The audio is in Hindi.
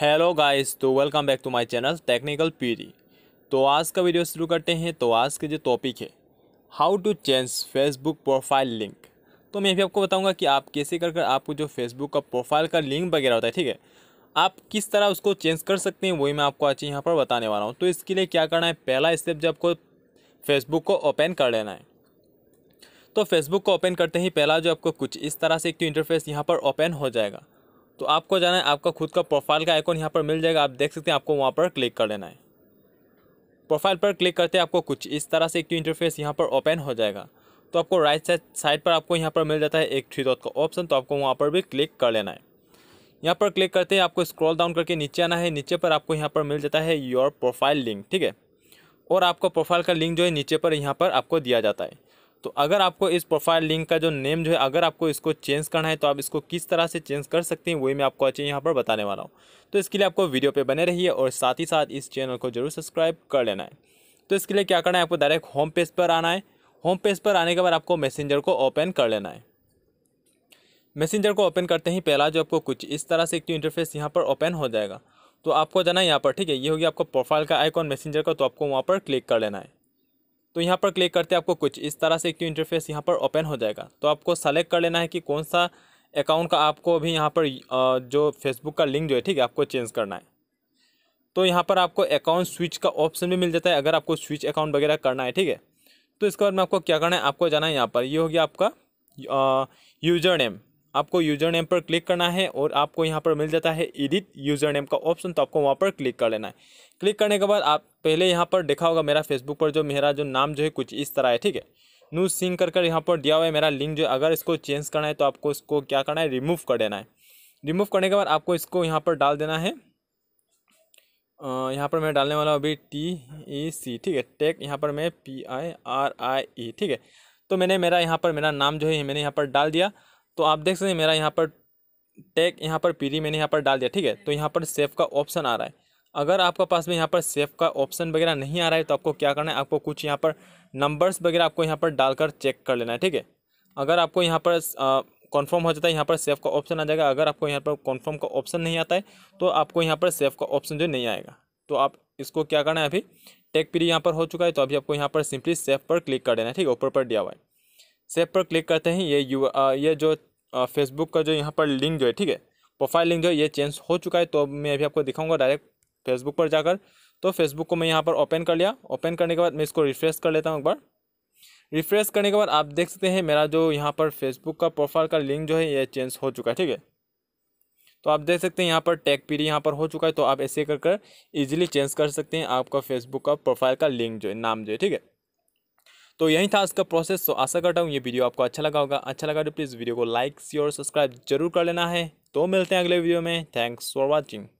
हेलो गाइस तो welcome back to my channel technical पीरी तो आज का वीडियो शुरू करते हैं तो आज के जो टॉपिक है how to change Facebook profile link तो मैं भी आपको बताऊंगा कि आप कैसे कर कर आपको जो फेसबुक का प्रोफाइल का लिंक वगैरह होता है ठीक है आप किस तरह उसको चेंज कर सकते हैं वही मैं आपको आज यहाँ पर बताने वाला हूँ तो इसके लिए क्या करना है पहला स्टेप जो आपको फेसबुक को ओपन कर लेना है तो फेसबुक को ओपन करते ही पहला जो आपको कुछ इस तरह से एक इंटरफेस तो यहाँ पर ओपन हो जाएगा तो आपको जाना है आपका खुद का प्रोफाइल का आइकॉन यहाँ पर मिल जाएगा आप देख सकते हैं आपको वहाँ पर क्लिक कर लेना है प्रोफाइल पर क्लिक करते हैं आपको कुछ इस तरह से एक इंटरफेस यहाँ पर ओपन हो जाएगा तो आपको राइट साइड साइड पर आपको यहाँ पर मिल जाता है एक थ्री डॉट का ऑप्शन तो आपको वहाँ पर भी क्लिक कर लेना है यहाँ पर क्लिक करते हैं आपको स्क्रॉल डाउन करके नीचे आना है नीचे पर आपको यहाँ पर मिल जाता है योर प्रोफाइल लिंक ठीक है और आपका प्रोफाइल का लिंक जो है नीचे पर यहाँ पर आपको दिया जाता है तो अगर आपको इस प्रोफाइल लिंक का जो नेम जो है अगर आपको इसको चेंज करना है तो आप इसको किस तरह से चेंज कर सकते हैं वही मैं आपको अच्छे यहाँ पर बताने वाला हूँ तो इसके लिए आपको वीडियो पे बने रहिए और साथ ही साथ इस चैनल को जरूर सब्सक्राइब कर लेना है तो इसके लिए क्या करना है आपको डायरेक्ट होम पेज पर आना है होम पेज पर आने के बाद आपको मैसेंजर को ओपन कर लेना है मैसेंजर को ओपन करते ही पहला जो आपको कुछ इस तरह से एक इंटरफेस यहाँ पर ओपन हो जाएगा तो आपको जाना है यहाँ पर ठीक है ये होगी आपको प्रोफाइल का आइकॉन मैसेंजर का तो आपको वहाँ पर क्लिक कर लेना है तो यहाँ पर क्लिक करते आपको कुछ इस तरह से क्यू इंटरफेस यहाँ पर ओपन हो जाएगा तो आपको सेलेक्ट कर लेना है कि कौन सा अकाउंट का आपको अभी यहाँ पर जो फेसबुक का लिंक जो है ठीक है आपको चेंज करना है तो यहाँ पर आपको अकाउंट स्विच का ऑप्शन भी मिल जाता है अगर आपको स्विच अकाउंट वगैरह करना है ठीक है तो इसके बाद में आपको क्या करना है आपको जाना है यहाँ पर ये यह हो गया आपका यूजर नेम आपको यूज़र नेम पर क्लिक करना है और आपको यहाँ पर मिल जाता है एडिट यूज़र नेम का ऑप्शन तो आपको वहाँ पर क्लिक कर लेना है क्लिक करने के बाद आप पहले यहाँ पर देखा होगा मेरा फेसबुक पर जो मेरा जो नाम जो है कुछ इस तरह है ठीक है नू सिंह कर कर यहाँ पर दिया हुआ है मेरा लिंक जो है अगर इसको चेंज करना है तो आपको इसको क्या करना है रिमूव कर देना है रिमूव करने के बाद आपको इसको यहाँ पर डाल देना है यहाँ पर मैं डालने वाला हूँ अभी टी ई सी ठीक है टेक यहाँ पर मैं पी आई आर आई ई ठीक है तो मैंने मेरा यहाँ पर मेरा नाम जो है मैंने यहाँ पर डाल दिया तो आप देख सकते हैं मेरा यहाँ पर टैग यहाँ पर पीरी मैंने यहाँ पर डाल दिया ठीक है तो यहाँ पर सेफ़ का ऑप्शन आ रहा है अगर आपके पास में यहाँ पर सेफ़ का ऑप्शन वगैरह नहीं आ रहा है तो आपको क्या करना है आपको कुछ यहाँ पर नंबर्स वगैरह आपको यहाँ पर डालकर चेक कर लेना है ठीक है अगर आपको यहाँ पर कन्फर्म हो जाता है यहाँ पर सेफ़ का ऑप्शन आ जाएगा अगर आपको यहाँ पर कन्फर्म का ऑप्शन नहीं आता है तो आपको यहाँ पर सेफ़ का ऑप्शन जो नहीं आएगा तो आप इसको क्या करना है अभी टेक पीरी यहाँ पर हो चुका है तो अभी आपको यहाँ पर सिंपली सेफ पर क्लिक कर देना है ठीक है ऊपर पर दिया हुआ है सेव पर क्लिक करते हैं ये यू आ, ये जो फेसबुक का जो यहाँ पर लिंक जो है ठीक है प्रोफाइल लिंक जो है ये चेंज हो चुका है तो मैं अभी आपको दिखाऊंगा डायरेक्ट फेसबुक पर जाकर तो फेसबुक को मैं यहाँ पर ओपन कर लिया ओपन करने के बाद मैं इसको रिफ्रेश कर लेता हूँ एक बार रिफ्रेश करने के बाद आप देख सकते हैं मेरा जो यहाँ पर फेसबुक का प्रोफाइल का लिंक जो है ये चेंज हो चुका है ठीक है तो आप देख सकते हैं यहाँ पर टैग पीरी यहाँ पर हो चुका है तो आप ऐसे कर कर ईजिली चेंज कर सकते हैं आपका फेसबुक का प्रोफाइल का लिंक जो है नाम जो है ठीक है तो यही था इसका प्रोसेस तो आशा करता हूँ ये वीडियो आपको अच्छा लगा होगा अच्छा लगा तो प्लीज़ वीडियो को लाइक शेयर और सब्सक्राइब जरूर कर लेना है तो मिलते हैं अगले वीडियो में थैंक्स फॉर वॉचिंग